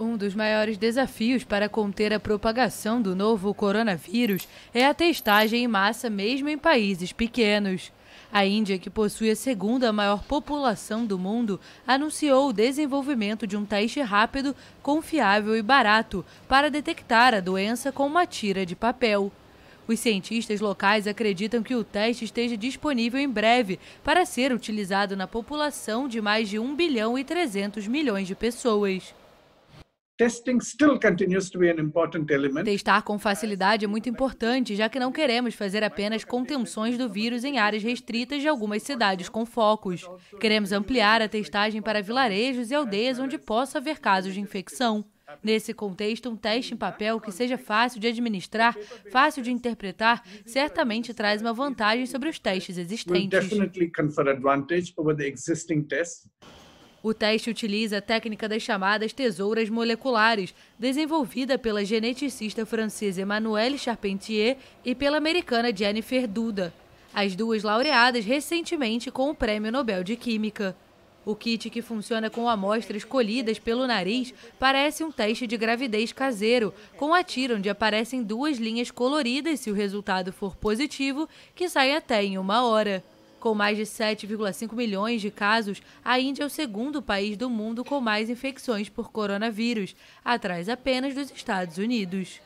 Um dos maiores desafios para conter a propagação do novo coronavírus é a testagem em massa, mesmo em países pequenos. A Índia, que possui a segunda maior população do mundo, anunciou o desenvolvimento de um teste rápido, confiável e barato para detectar a doença com uma tira de papel. Os cientistas locais acreditam que o teste esteja disponível em breve para ser utilizado na população de mais de 1 bilhão e 300 milhões de pessoas. Testar com facilidade é muito importante, já que não queremos fazer apenas contenções do vírus em áreas restritas de algumas cidades com focos. Queremos ampliar a testagem para vilarejos e aldeias onde possa haver casos de infecção. Nesse contexto, um teste em papel que seja fácil de administrar, fácil de interpretar, certamente traz uma vantagem sobre os testes existentes. O teste utiliza a técnica das chamadas tesouras moleculares, desenvolvida pela geneticista francesa Emmanuelle Charpentier e pela americana Jennifer Duda, as duas laureadas recentemente com o Prêmio Nobel de Química. O kit que funciona com amostras colhidas pelo nariz parece um teste de gravidez caseiro, com a tira onde aparecem duas linhas coloridas se o resultado for positivo, que sai até em uma hora. Com mais de 7,5 milhões de casos, a Índia é o segundo país do mundo com mais infecções por coronavírus, atrás apenas dos Estados Unidos.